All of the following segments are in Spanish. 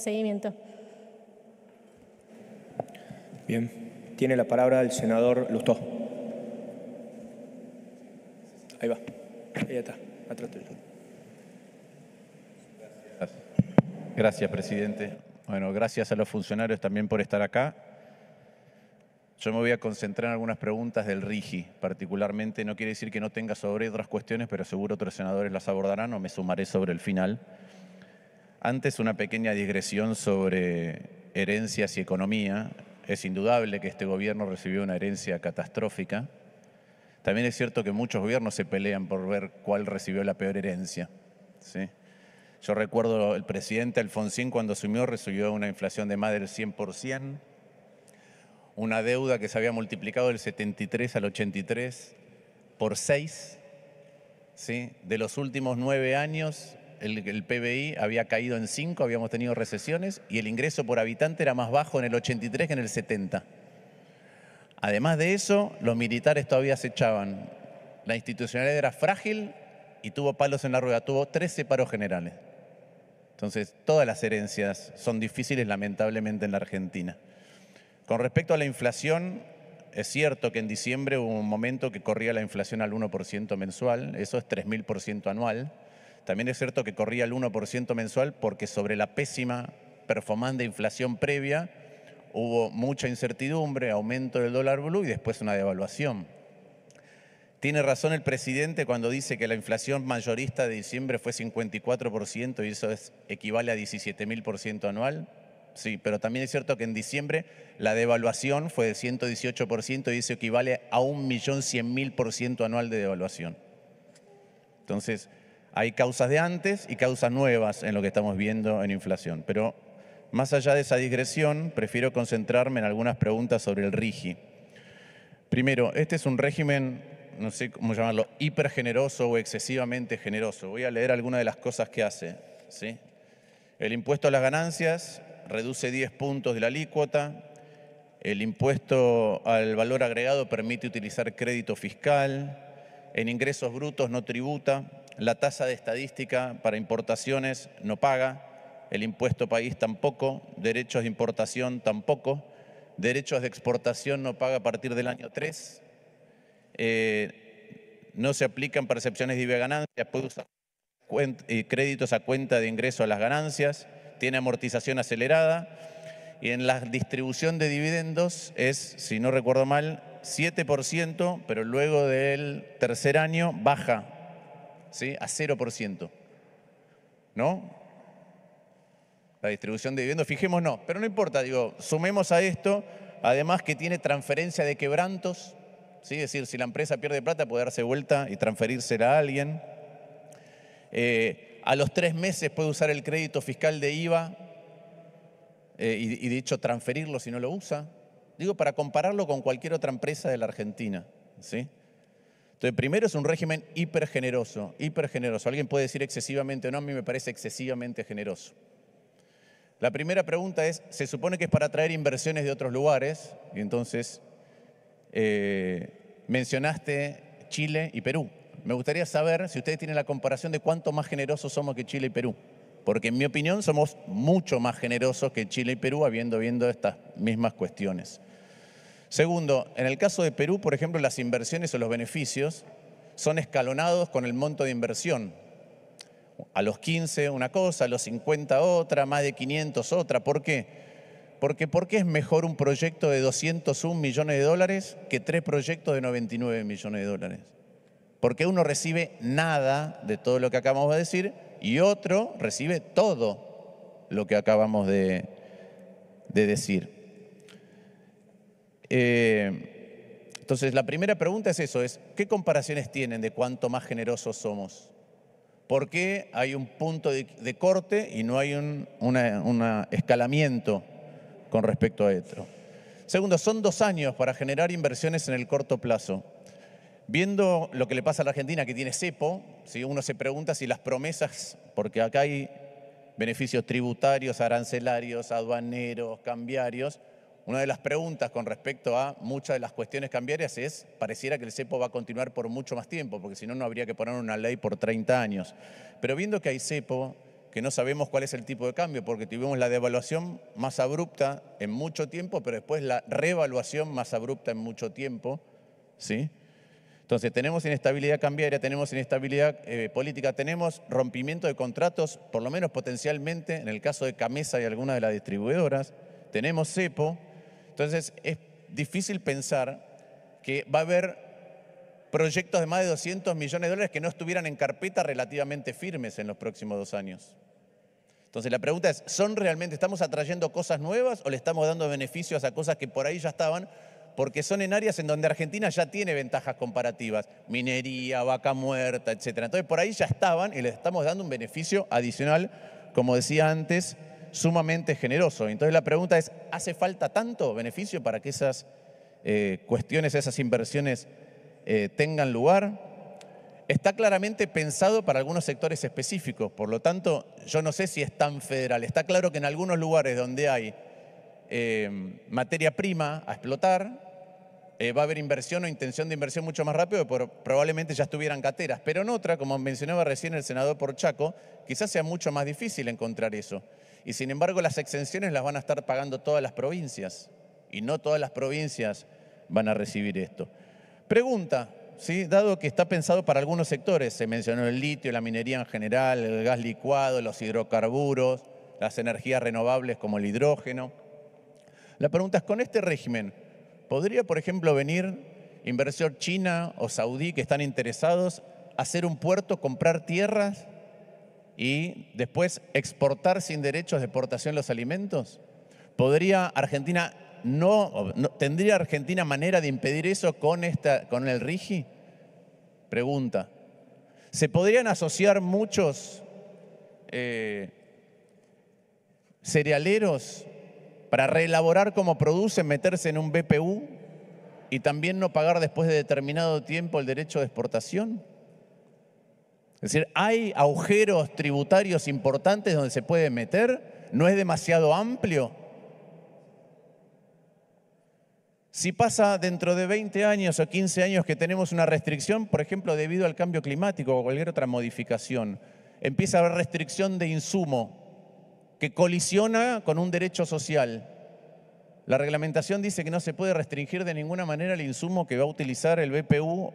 Seguimiento. Bien, tiene la palabra el senador Lustó. Ahí va, ahí está, atrás tuyo. Gracias. gracias, presidente. Bueno, gracias a los funcionarios también por estar acá. Yo me voy a concentrar en algunas preguntas del RIGI, particularmente. No quiere decir que no tenga sobre otras cuestiones, pero seguro otros senadores las abordarán o me sumaré sobre el final. Antes una pequeña digresión sobre herencias y economía. Es indudable que este gobierno recibió una herencia catastrófica. También es cierto que muchos gobiernos se pelean por ver cuál recibió la peor herencia. Yo recuerdo el presidente Alfonsín cuando asumió recibió una inflación de más del 100%, una deuda que se había multiplicado del 73 al 83 por 6. De los últimos nueve años, el, PBI había caído en 5, habíamos tenido recesiones y el ingreso por habitante era más bajo en el 83 que en el 70. Además de eso, los militares todavía se echaban. La institucionalidad era frágil y tuvo palos en la rueda, tuvo 13 paros generales. Entonces, todas las herencias son difíciles, lamentablemente, en la Argentina. Con respecto a la inflación, es cierto que en diciembre hubo un momento que corría la inflación al 1% mensual, eso es 3.000% anual. También es cierto que corría el 1% mensual porque sobre la pésima performance de inflación previa hubo mucha incertidumbre, aumento del dólar blue y después una devaluación. Tiene razón el presidente cuando dice que la inflación mayorista de diciembre fue 54% y eso es, equivale a 17.000% anual. Sí, pero también es cierto que en diciembre la devaluación fue de 118% y eso equivale a 1.100.000% anual de devaluación. Entonces, hay causas de antes y causas nuevas en lo que estamos viendo en inflación. Pero más allá de esa digresión, prefiero concentrarme en algunas preguntas sobre el RIGI. Primero, este es un régimen, no sé cómo llamarlo, hipergeneroso o excesivamente generoso. Voy a leer algunas de las cosas que hace. ¿sí? El impuesto a las ganancias reduce 10 puntos de la alícuota. El impuesto al valor agregado permite utilizar crédito fiscal. En ingresos brutos no tributa la tasa de estadística para importaciones no paga, el impuesto país tampoco, derechos de importación tampoco, derechos de exportación no paga a partir del año 3, eh, no se aplican percepciones de IVA ganancias, puede usar eh, créditos a cuenta de ingreso a las ganancias, tiene amortización acelerada y en la distribución de dividendos es, si no recuerdo mal, 7%, pero luego del tercer año baja ¿sí? a 0%. ¿No? La distribución de dividendos, no. pero no importa, digo, sumemos a esto, además que tiene transferencia de quebrantos, ¿sí? es decir, si la empresa pierde plata puede darse vuelta y transferírsela a alguien. Eh, a los tres meses puede usar el crédito fiscal de IVA eh, y, y de hecho transferirlo si no lo usa. Digo, para compararlo con cualquier otra empresa de la Argentina. ¿sí? Entonces, primero es un régimen hipergeneroso, hipergeneroso. Alguien puede decir excesivamente, o no, a mí me parece excesivamente generoso. La primera pregunta es, se supone que es para atraer inversiones de otros lugares, y entonces eh, mencionaste Chile y Perú. Me gustaría saber si ustedes tienen la comparación de cuánto más generosos somos que Chile y Perú, porque en mi opinión somos mucho más generosos que Chile y Perú, habiendo viendo estas mismas cuestiones. Segundo, en el caso de Perú, por ejemplo, las inversiones o los beneficios son escalonados con el monto de inversión. A los 15 una cosa, a los 50 otra, más de 500 otra. ¿Por qué? Porque ¿por es mejor un proyecto de 201 millones de dólares que tres proyectos de 99 millones de dólares? Porque uno recibe nada de todo lo que acabamos de decir y otro recibe todo lo que acabamos de decir. Eh, entonces, la primera pregunta es eso, es ¿qué comparaciones tienen de cuánto más generosos somos? ¿Por qué hay un punto de, corte y no hay un escalamiento con respecto a esto? Segundo, son dos años para generar inversiones en el corto plazo. Viendo lo que le pasa a la Argentina, que tiene cepo, si uno se pregunta si las promesas, porque acá hay beneficios tributarios, arancelarios, aduaneros, cambiarios, una de las preguntas con respecto a muchas de las cuestiones cambiarias es, pareciera que el cepo va a continuar por mucho más tiempo, porque si no, no habría que poner una ley por 30 años. Pero viendo que hay cepo, que no sabemos cuál es el tipo de cambio, porque tuvimos la devaluación más abrupta en mucho tiempo, pero después la revaluación más abrupta en mucho tiempo, ¿sí? Entonces tenemos inestabilidad cambiaria, tenemos inestabilidad eh, política, tenemos rompimiento de contratos, por lo menos potencialmente, en el caso de Camesa y alguna de las distribuidoras, tenemos CEPO, entonces es difícil pensar que va a haber proyectos de más de 200 millones de dólares que no estuvieran en carpeta relativamente firmes en los próximos dos años. Entonces la pregunta es, ¿son realmente, estamos atrayendo cosas nuevas o le estamos dando beneficios a cosas que por ahí ya estaban? Porque son en áreas en donde Argentina ya tiene ventajas comparativas, minería, vaca muerta, etc. Entonces por ahí ya estaban y le estamos dando un beneficio adicional, como decía antes, sumamente generoso. Entonces la pregunta es, ¿hace falta tanto beneficio para que esas eh, cuestiones, esas inversiones eh, tengan lugar? Está claramente pensado para algunos sectores específicos, por lo tanto yo no sé si es tan federal. Está claro que en algunos lugares donde hay eh, materia prima a explotar, va a haber inversión o intención de inversión mucho más rápido, pero probablemente ya estuvieran cateras. Pero en otra, como mencionaba recién el senador Porchaco, quizás sea mucho más difícil encontrar eso. Y sin embargo las exenciones las van a estar pagando todas las provincias y no todas las provincias van a recibir esto. Pregunta, dado que está pensado para algunos sectores, se mencionó el litio, la minería en general, el gas licuado, los hidrocarburos, las energías renovables como el hidrógeno. La pregunta es, con este régimen, ¿podría, por ejemplo, venir inversor china o saudí que están interesados a hacer un puerto, comprar tierras y después exportar sin derechos de exportación los alimentos? ¿Podría Argentina no, tendría Argentina manera de impedir eso con el RIGI? Pregunta. ¿Se podrían asociar muchos eh, cerealeros para reelaborar cómo producen, meterse en un BPU y también no pagar después de determinado tiempo el derecho de exportación? Es decir, hay agujeros tributarios importantes donde se puede meter, no es demasiado amplio. Si pasa dentro de 20 años o 15 años que tenemos una restricción, por ejemplo, debido al cambio climático o cualquier otra modificación, empieza a haber restricción de insumo que colisiona con un derecho social. La reglamentación dice que no se puede restringir de ninguna manera el insumo que va a utilizar el BPU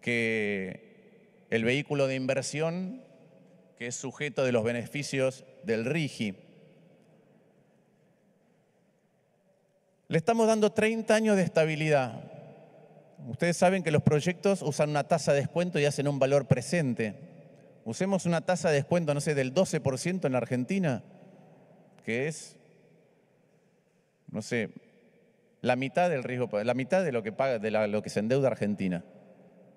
que el vehículo de inversión que es sujeto de los beneficios del RIGI. Le estamos dando 30 años de estabilidad. Ustedes saben que los proyectos usan una tasa de descuento y hacen un valor presente. Usemos una tasa de descuento, no sé, del 12% en la Argentina, que es, no sé, la mitad del riesgo, la mitad de lo que paga, de lo que se endeuda Argentina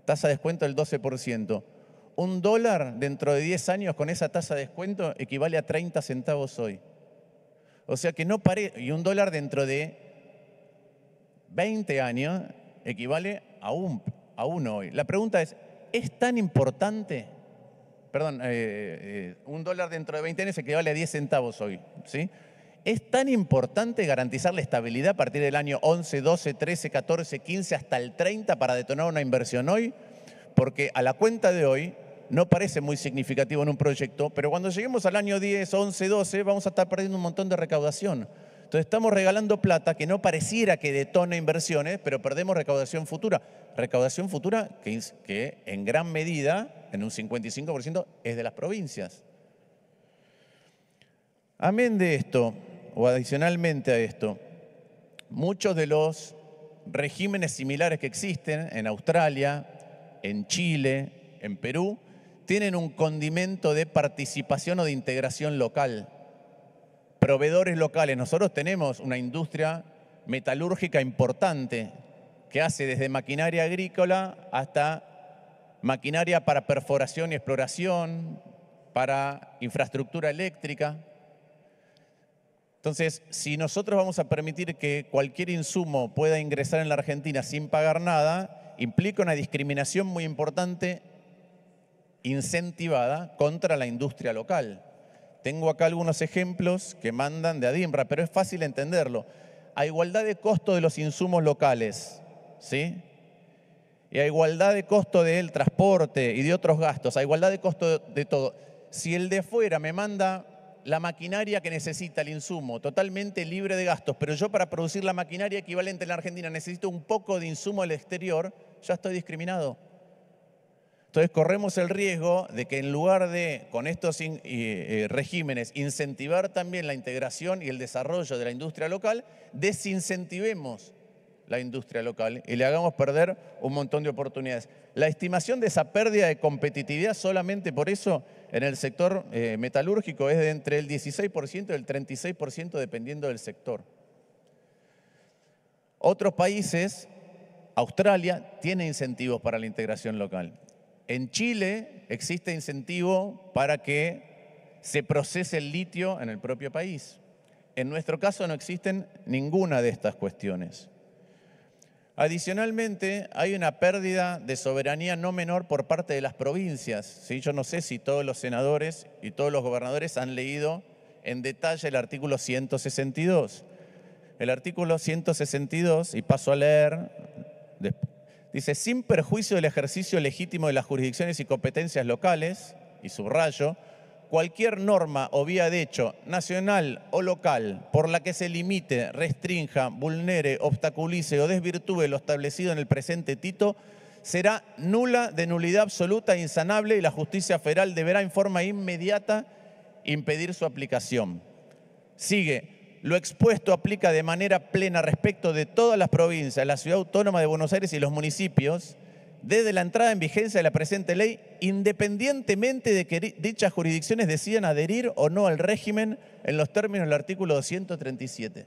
tasa de descuento del 12%. Un dólar dentro de 10 años con esa tasa de descuento equivale a 30 centavos hoy. O sea que no pare y un dólar dentro de 20 años equivale a, un, a uno hoy. La pregunta es, ¿es tan importante? Perdón, eh, eh, un dólar dentro de 20 años equivale a 10 centavos hoy, ¿sí? es tan importante garantizar la estabilidad a partir del año 11, 12, 13, 14, 15 hasta el 30 para detonar una inversión hoy, porque a la cuenta de hoy no parece muy significativo en un proyecto, pero cuando lleguemos al año 10, 11, 12 vamos a estar perdiendo un montón de recaudación. Entonces estamos regalando plata que no pareciera que detona inversiones, pero perdemos recaudación futura. Recaudación futura que, que en gran medida, en un 55%, es de las provincias. Amén de esto o adicionalmente a esto, muchos de los regímenes similares que existen en Australia, en Chile, en Perú, tienen un condimento de participación o de integración local. Proveedores locales. Nosotros tenemos una industria metalúrgica importante que hace desde maquinaria agrícola hasta maquinaria para perforación y exploración, para infraestructura eléctrica. Entonces, si nosotros vamos a permitir que cualquier insumo pueda ingresar en la Argentina sin pagar nada, implica una discriminación muy importante incentivada contra la industria local. Tengo acá algunos ejemplos que mandan de Adimbra, pero es fácil entenderlo. A igualdad de costo de los insumos locales, ¿sí? Y a igualdad de costo del transporte y de otros gastos, a igualdad de costo de todo. Si el de fuera me manda la maquinaria que necesita, el insumo, totalmente libre de gastos, pero yo para producir la maquinaria equivalente en la Argentina necesito un poco de insumo al exterior, ya estoy discriminado. Entonces corremos el riesgo de que en lugar de, con estos eh, eh, regímenes, incentivar también la integración y el desarrollo de la industria local, desincentivemos la industria local y le hagamos perder un montón de oportunidades. La estimación de esa pérdida de competitividad solamente por eso en el sector eh, metalúrgico es de entre el 16% y el 36% dependiendo del sector. Otros países, Australia, tiene incentivos para la integración local. En Chile existe incentivo para que se procese el litio en el propio país. En nuestro caso no existen ninguna de estas cuestiones. Adicionalmente, hay una pérdida de soberanía no menor por parte de las provincias. Yo no sé si todos los senadores y todos los gobernadores han leído en detalle el artículo 162. El artículo 162, y paso a leer, dice, sin perjuicio del ejercicio legítimo de las jurisdicciones y competencias locales, y subrayo, cualquier norma o vía de hecho, nacional o local, por la que se limite, restrinja, vulnere, obstaculice o desvirtúe lo establecido en el presente Tito, será nula de nulidad absoluta e insanable y la justicia federal deberá en forma inmediata impedir su aplicación. Sigue, lo expuesto aplica de manera plena respecto de todas las provincias, la ciudad autónoma de Buenos Aires y los municipios desde la entrada en vigencia de la presente ley, independientemente de que dichas jurisdicciones decidan adherir o no al régimen en los términos del artículo 237.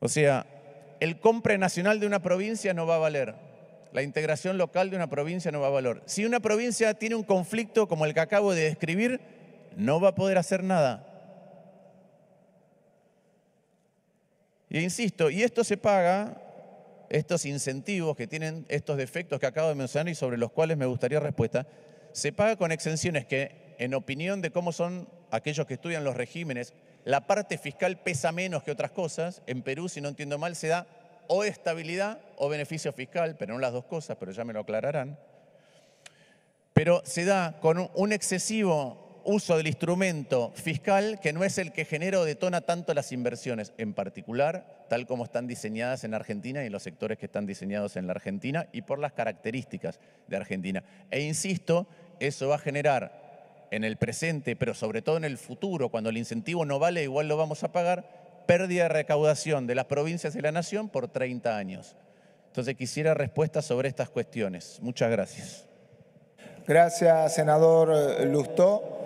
O sea, el compre nacional de una provincia no va a valer, la integración local de una provincia no va a valer. Si una provincia tiene un conflicto como el que acabo de describir, no va a poder hacer nada. Y e insisto, y esto se paga estos incentivos que tienen estos defectos que acabo de mencionar y sobre los cuales me gustaría respuesta, se paga con exenciones que, en opinión de cómo son aquellos que estudian los regímenes, la parte fiscal pesa menos que otras cosas. En Perú, si no entiendo mal, se da o estabilidad o beneficio fiscal, pero no las dos cosas, pero ya me lo aclararán. Pero se da con un excesivo uso del instrumento fiscal que no es el que genera o detona tanto las inversiones, en particular, tal como están diseñadas en Argentina y en los sectores que están diseñados en la Argentina y por las características de Argentina. E insisto, eso va a generar en el presente, pero sobre todo en el futuro, cuando el incentivo no vale, igual lo vamos a pagar, pérdida de recaudación de las provincias y la nación por 30 años. Entonces quisiera respuestas sobre estas cuestiones. Muchas gracias. Gracias, senador Lustó.